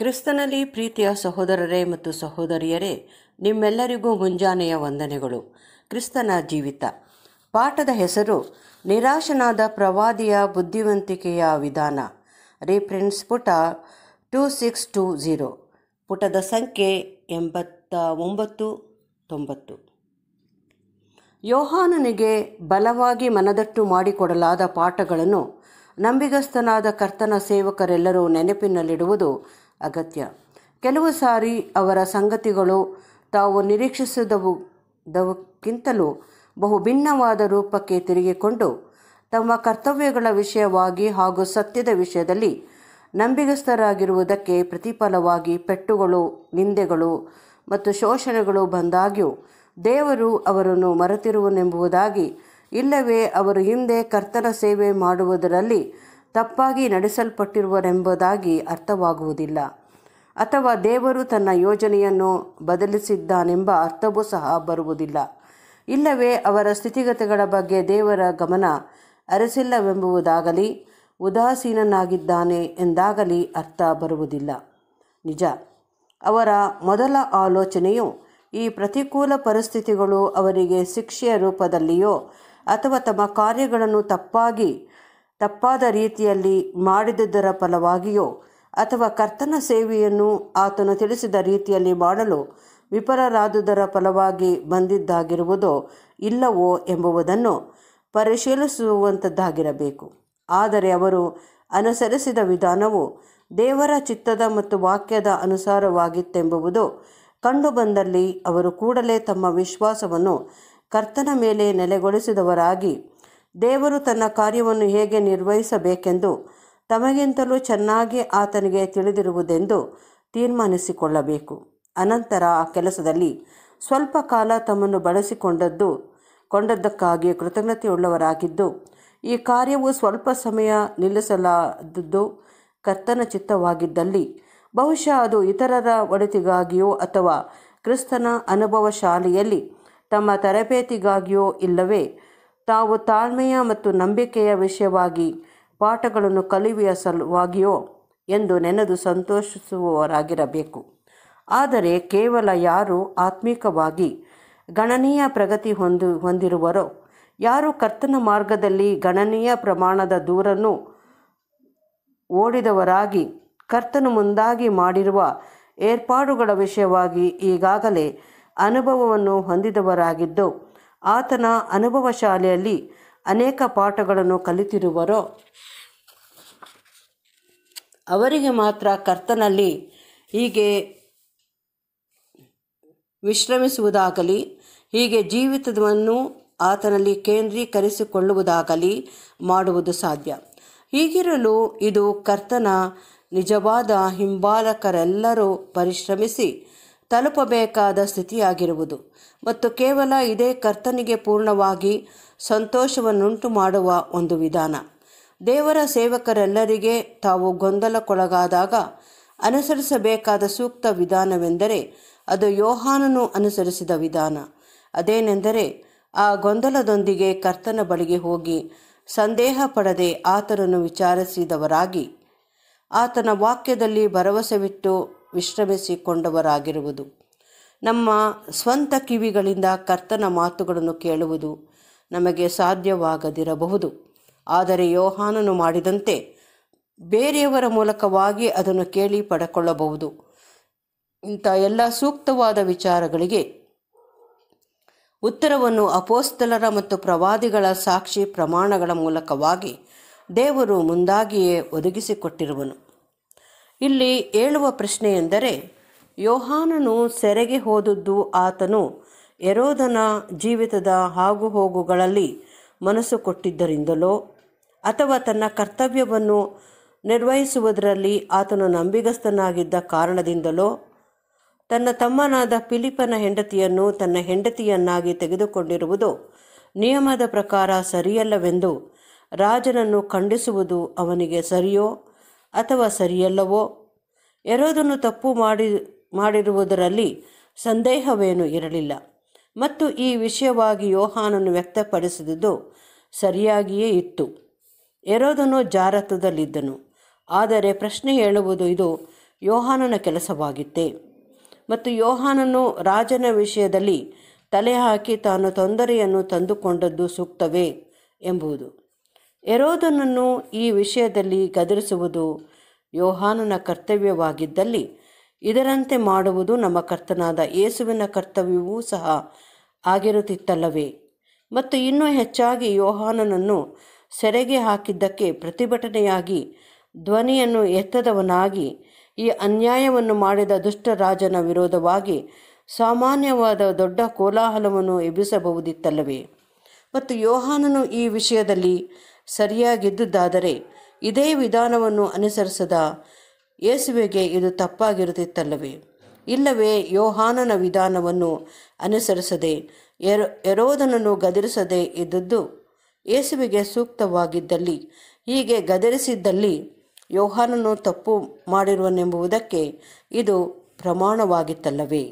ಕ್ರಿಸ್ತನಲ್ಲಿ ಪ್ರೀತಿಯ ಸಹೋದರರೇ ಮತ್ತು ಸಹೋದರಿಯರೇ ನಿಮ್ಮೆಲ್ಲರಿಗೂ ಮುಂಜಾನೆಯ ವಂದನೆಗಳು ಕ್ರಿಸ್ತನ ಜೀವಿತ ಪಾಠದ ಹೆಸರು ನಿರಾಶನಾದ ಪ್ರವಾದಿಯ ಬುದ್ಧಿವಂತಿಕೆಯ ವಿಧಾನ ರಿಫ್ರೆನ್ಸ್ ಪುಟ ಟೂ ಸಿಕ್ಸ್ ಟೂ ಝೀರೋ ಪುಟದ ಸಂಖ್ಯೆ ಎಂಬತ್ತ ಒಂಬತ್ತು ತೊಂಬತ್ತು ಯೋಹಾನನಿಗೆ ಬಲವಾಗಿ ಮನದಟ್ಟು ಮಾಡಿಕೊಡಲಾದ ಪಾಠಗಳನ್ನು ನಂಬಿಗಸ್ತನಾದ ಕರ್ತನ ಸೇವಕರೆಲ್ಲರೂ ನೆನಪಿನಲ್ಲಿಡುವುದು ಅಗತ್ಯ ಕೆಲವು ಸಾರಿ ಅವರ ಸಂಗತಿಗಳು ತಾವು ನಿರೀಕ್ಷಿಸಿದವುದಕ್ಕಿಂತಲೂ ಬಹು ಭಿನ್ನವಾದ ರೂಪಕ್ಕೆ ತಿರುಗಿಕೊಂಡು ತಮ್ಮ ಕರ್ತವ್ಯಗಳ ವಿಷಯವಾಗಿ ಹಾಗೂ ಸತ್ಯದ ವಿಷಯದಲ್ಲಿ ನಂಬಿಗಸ್ಥರಾಗಿರುವುದಕ್ಕೆ ಪ್ರತಿಫಲವಾಗಿ ಪೆಟ್ಟುಗಳು ನಿಂದೆಗಳು ಮತ್ತು ಶೋಷಣೆಗಳು ಬಂದಾಗ್ಯೂ ದೇವರು ಅವರನ್ನು ಮರೆತಿರುವನೆಂಬುದಾಗಿ ಇಲ್ಲವೇ ಅವರು ಹಿಂದೆ ಕರ್ತನ ಸೇವೆ ಮಾಡುವುದರಲ್ಲಿ ತಪ್ಪಾಗಿ ನಡೆಸಲ್ಪಟ್ಟಿರುವರೆಂಬುದಾಗಿ ಅರ್ಥವಾಗುವುದಿಲ್ಲ ಅಥವಾ ದೇವರು ತನ್ನ ಯೋಜನೆಯನ್ನು ಬದಲಿಸಿದ್ದಾನೆಂಬ ಅರ್ಥವೂ ಸಹ ಬರುವುದಿಲ್ಲ ಇಲ್ಲವೇ ಅವರ ಸ್ಥಿತಿಗತಿಗಳ ಬಗ್ಗೆ ದೇವರ ಗಮನ ಅರಸಿಲ್ಲವೆಂಬುದಾಗಲಿ ಉದಾಸೀನನಾಗಿದ್ದಾನೆ ಎಂದಾಗಲಿ ಅರ್ಥ ಬರುವುದಿಲ್ಲ ನಿಜ ಅವರ ಮೊದಲ ಆಲೋಚನೆಯು ಈ ಪ್ರತಿಕೂಲ ಪರಿಸ್ಥಿತಿಗಳು ಅವರಿಗೆ ಶಿಕ್ಷೆಯ ರೂಪದಲ್ಲಿಯೋ ಅಥವಾ ತಮ್ಮ ಕಾರ್ಯಗಳನ್ನು ತಪ್ಪಾಗಿ ತಪ್ಪಾದ ರೀತಿಯಲ್ಲಿ ಮಾಡಿದುದರ ಫಲವಾಗಿಯೋ ಅಥವಾ ಕರ್ತನ ಸೇವೆಯನ್ನು ಆತನು ತಿಳಿಸಿದ ರೀತಿಯಲ್ಲಿ ಮಾಡಲು ವಿಫಲರಾದುದರ ಫಲವಾಗಿ ಬಂದಿದ್ದಾಗಿರುವುದೋ ಇಲ್ಲವೋ ಎಂಬುವುದನ್ನು ಪರಿಶೀಲಿಸುವಂಥದ್ದಾಗಿರಬೇಕು ಆದರೆ ಅವರು ಅನುಸರಿಸಿದ ವಿಧಾನವು ದೇವರ ಚಿತ್ತದ ಮತ್ತು ವಾಕ್ಯದ ಅನುಸಾರವಾಗಿತ್ತೆಂಬುವುದು ಕಂಡುಬಂದಲ್ಲಿ ಅವರು ಕೂಡಲೇ ತಮ್ಮ ವಿಶ್ವಾಸವನ್ನು ಕರ್ತನ ಮೇಲೆ ನೆಲೆಗೊಳಿಸಿದವರಾಗಿ ದೇವರು ತನ್ನ ಕಾರ್ಯವನ್ನು ಹೇಗೆ ನಿರ್ವಹಿಸಬೇಕೆಂದು ತಮಗಿಂತಲೂ ಚೆನ್ನಾಗಿ ಆತನಿಗೆ ತಿಳಿದಿರುವುದೆಂದು ತೀರ್ಮಾನಿಸಿಕೊಳ್ಳಬೇಕು ಅನಂತರ ಆ ಕೆಲಸದಲ್ಲಿ ಸ್ವಲ್ಪ ಕಾಲ ತಮ್ಮನ್ನು ಬಳಸಿಕೊಂಡದ್ದು ಕೊಂಡದ್ದಕ್ಕಾಗಿ ಕೃತಜ್ಞತೆಯುಳ್ಳವರಾಗಿದ್ದು ಈ ಕಾರ್ಯವು ಸ್ವಲ್ಪ ಸಮಯ ನಿಲ್ಲಿಸಲಾದದ್ದು ಕರ್ತನ ಚಿತ್ತವಾಗಿದ್ದಲ್ಲಿ ಬಹುಶಃ ಅದು ಇತರರ ಒಳಿತಿಗಾಗಿಯೋ ಅಥವಾ ಕ್ರಿಸ್ತನ ಅನುಭವ ಶಾಲೆಯಲ್ಲಿ ತಮ್ಮ ತರಬೇತಿಗಾಗಿಯೋ ಇಲ್ಲವೇ ತಾವು ತಾಳ್ಮೆಯ ಮತ್ತು ನಂಬಿಕೆಯ ವಿಷಯವಾಗಿ ಪಾಠಗಳನ್ನು ಕಲಿಯುವ ಸಲುವಾಗಿಯೋ ಎಂದು ನೆನೆದು ಸಂತೋಷಿಸುವವರಾಗಿರಬೇಕು ಆದರೆ ಕೇವಲ ಯಾರು ಆತ್ಮಿಕವಾಗಿ ಗಣನೀಯ ಪ್ರಗತಿ ಹೊಂದು ಹೊಂದಿರುವರೋ ಯಾರು ಕರ್ತನ ಮಾರ್ಗದಲ್ಲಿ ಗಣನೀಯ ಪ್ರಮಾಣದ ದೂರನ್ನು ಓಡಿದವರಾಗಿ ಕರ್ತನು ಮುಂದಾಗಿ ಮಾಡಿರುವ ಏರ್ಪಾಡುಗಳ ವಿಷಯವಾಗಿ ಈಗಾಗಲೇ ಅನುಭವವನ್ನು ಹೊಂದಿದವರಾಗಿದ್ದು ಆತನ ಅನುಭವ ಶಾಲೆಯಲ್ಲಿ ಅನೇಕ ಪಾಠಗಳನ್ನು ಕಲಿತಿರುವರೋ ಅವರಿಗೆ ಮಾತ್ರ ಕರ್ತನಲ್ಲಿ ಹೀಗೆ ವಿಶ್ರಮಿಸುವುದಾಗಲಿ ಹೀಗೆ ಜೀವಿತವನ್ನು ಆತನಲ್ಲಿ ಕೇಂದ್ರೀಕರಿಸಿಕೊಳ್ಳುವುದಾಗಲಿ ಮಾಡುವುದು ಸಾಧ್ಯ ಹೀಗಿರಲು ಇದು ಕರ್ತನ ನಿಜವಾದ ಹಿಂಬಾಲಕರೆಲ್ಲರೂ ಪರಿಶ್ರಮಿಸಿ ತಲುಪಬೇಕಾದ ಸ್ಥಿತಿಯಾಗಿರುವುದು ಮತ್ತು ಕೇವಲ ಇದೇ ಕರ್ತನಿಗೆ ಪೂರ್ಣವಾಗಿ ಸಂತೋಷವನ್ನುಂಟು ಮಾಡುವ ಒಂದು ವಿಧಾನ ದೇವರ ಸೇವಕರೆಲ್ಲರಿಗೆ ತಾವು ಗೊಂದಲಕ್ಕೊಳಗಾದಾಗ ಅನುಸರಿಸಬೇಕಾದ ಸೂಕ್ತ ವಿಧಾನವೆಂದರೆ ಅದು ಯೋಹಾನನು ಅನುಸರಿಸಿದ ವಿಧಾನ ಅದೇನೆಂದರೆ ಆ ಗೊಂದಲದೊಂದಿಗೆ ಕರ್ತನ ಬಳಿಗೆ ಹೋಗಿ ಸಂದೇಹ ಪಡದೆ ಆತನನ್ನು ವಿಚಾರಿಸಿದವರಾಗಿ ಆತನ ವಾಕ್ಯದಲ್ಲಿ ಭರವಸೆವಿಟ್ಟು ವಿಶ್ರಮಿಸಿಕೊಂಡವರಾಗಿರುವುದು ನಮ್ಮ ಸ್ವಂತ ಕಿವಿಗಳಿಂದ ಕರ್ತನ ಮಾತುಗಳನ್ನು ಕೇಳುವುದು ನಮಗೆ ಸಾಧ್ಯವಾಗದಿರಬಹುದು ಆದರೆ ಯೋಹಾನನು ಮಾಡಿದಂತೆ ಬೇರೆಯವರ ಮೂಲಕವಾಗಿ ಅದನ್ನು ಕೇಳಿ ಪಡೆಕೊಳ್ಳಬಹುದು ಇಂಥ ಎಲ್ಲ ಸೂಕ್ತವಾದ ವಿಚಾರಗಳಿಗೆ ಉತ್ತರವನ್ನು ಅಪೋಸ್ತಲರ ಮತ್ತು ಪ್ರವಾದಿಗಳ ಸಾಕ್ಷಿ ಪ್ರಮಾಣಗಳ ಮೂಲಕವಾಗಿ ದೇವರು ಮುಂದಾಗಿಯೇ ಒದಗಿಸಿಕೊಟ್ಟಿರುವನು ಇಲ್ಲಿ ಹೇಳುವ ಪ್ರಶ್ನೆ ಎಂದರೆ ಯೋಹಾನನು ಸೆರೆಗೆ ಹೋದದ್ದು ಆತನು ಯರೋದನ ಜೀವಿತದ ಹಾಗುಹೋಗುಗಳಲ್ಲಿ ಮನಸ್ಸು ಕೊಟ್ಟಿದ್ದರಿಂದಲೋ ಅಥವಾ ತನ್ನ ಕರ್ತವ್ಯವನ್ನು ನಿರ್ವಹಿಸುವುದರಲ್ಲಿ ಆತನು ನಂಬಿಗಸ್ತನಾಗಿದ್ದ ಕಾರಣದಿಂದಲೋ ತನ್ನ ತಮ್ಮನಾದ ಪಿಲಿಪನ ಹೆಂಡತಿಯನ್ನು ತನ್ನ ಹೆಂಡತಿಯನ್ನಾಗಿ ತೆಗೆದುಕೊಂಡಿರುವುದು ನಿಯಮದ ಪ್ರಕಾರ ಸರಿಯಲ್ಲವೆಂದು ರಾಜನನ್ನು ಖಂಡಿಸುವುದು ಅವನಿಗೆ ಸರಿಯೋ ಅಥವಾ ಸರಿಯಲ್ಲವೋ ಎರೋದನ್ನು ತಪ್ಪು ಮಾಡಿ ಮಾಡಿರುವುದರಲ್ಲಿ ಸಂದೇಹವೇನು ಇರಲಿಲ್ಲ ಮತ್ತು ಈ ವಿಷಯವಾಗಿ ಯೋಹಾನನ್ನು ವ್ಯಕ್ತಪಡಿಸಿದುದು ಸರಿಯಾಗಿಯೇ ಇತ್ತು ಎರೋದನು ಜಾರತದಲ್ಲಿದ್ದನು ಆದರೆ ಪ್ರಶ್ನೆ ಹೇಳುವುದು ಇದು ಯೋಹಾನನ ಕೆಲಸವಾಗಿತ್ತೆ ಮತ್ತು ಯೋಹಾನನು ರಾಜನ ವಿಷಯದಲ್ಲಿ ತಲೆ ಹಾಕಿ ತಾನು ತೊಂದರೆಯನ್ನು ತಂದುಕೊಂಡದ್ದು ಸೂಕ್ತವೇ ಎಂಬುದು ಎರೋದನನ್ನು ಈ ವಿಷಯದಲ್ಲಿ ಗದರಿಸುವುದು ಯೋಹಾನನ ಕರ್ತವ್ಯವಾಗಿದ್ದಲ್ಲಿ ಇದರಂತೆ ಮಾಡುವುದು ನಮ್ಮ ಕರ್ತನಾದ ಯೇಸುವಿನ ಕರ್ತವ್ಯವೂ ಸಹ ಆಗಿರುತ್ತಿತ್ತಲ್ಲವೇ ಮತ್ತು ಇನ್ನೂ ಹೆಚ್ಚಾಗಿ ಯೋಹಾನನನ್ನು ಸೆರೆಗೆ ಹಾಕಿದ್ದಕ್ಕೆ ಪ್ರತಿಭಟನೆಯಾಗಿ ಧ್ವನಿಯನ್ನು ಎತ್ತದವನಾಗಿ ಈ ಅನ್ಯಾಯವನ್ನು ಮಾಡಿದ ದುಷ್ಟ ರಾಜನ ವಿರೋಧವಾಗಿ ಸಾಮಾನ್ಯವಾದ ದೊಡ್ಡ ಕೋಲಾಹಲವನ್ನು ಎಬ್ಬಿಸಬಹುದಿತ್ತಲ್ಲವೇ ಮತ್ತು ಯೋಹಾನನು ಈ ವಿಷಯದಲ್ಲಿ ಸರಿಯಾಗಿದ್ದುದಾದರೆ ಇದೇ ವಿಧಾನವನ್ನು ಅನುಸರಿಸದ ಯೇಸುವಿಗೆ ಇದು ತಪ್ಪಾಗಿರುತ್ತಿತ್ತಲ್ಲವೇ ಇಲ್ಲವೇ ಯೋಹಾನನ ವಿಧಾನವನ್ನು ಅನುಸರಿಸದೆ ಎರೋ ಎರೋದನನ್ನು ಗದರಿಸದೆ ಇದ್ದದ್ದು ಯೇಸುವಿಗೆ ಸೂಕ್ತವಾಗಿದ್ದಲ್ಲಿ ಹೀಗೆ ಗದರಿಸಿದ್ದಲ್ಲಿ ಯೋಹಾನನು ತಪ್ಪು ಮಾಡಿರುವನೆಂಬುದಕ್ಕೆ ಇದು ಪ್ರಮಾಣವಾಗಿತ್ತಲ್ಲವೇ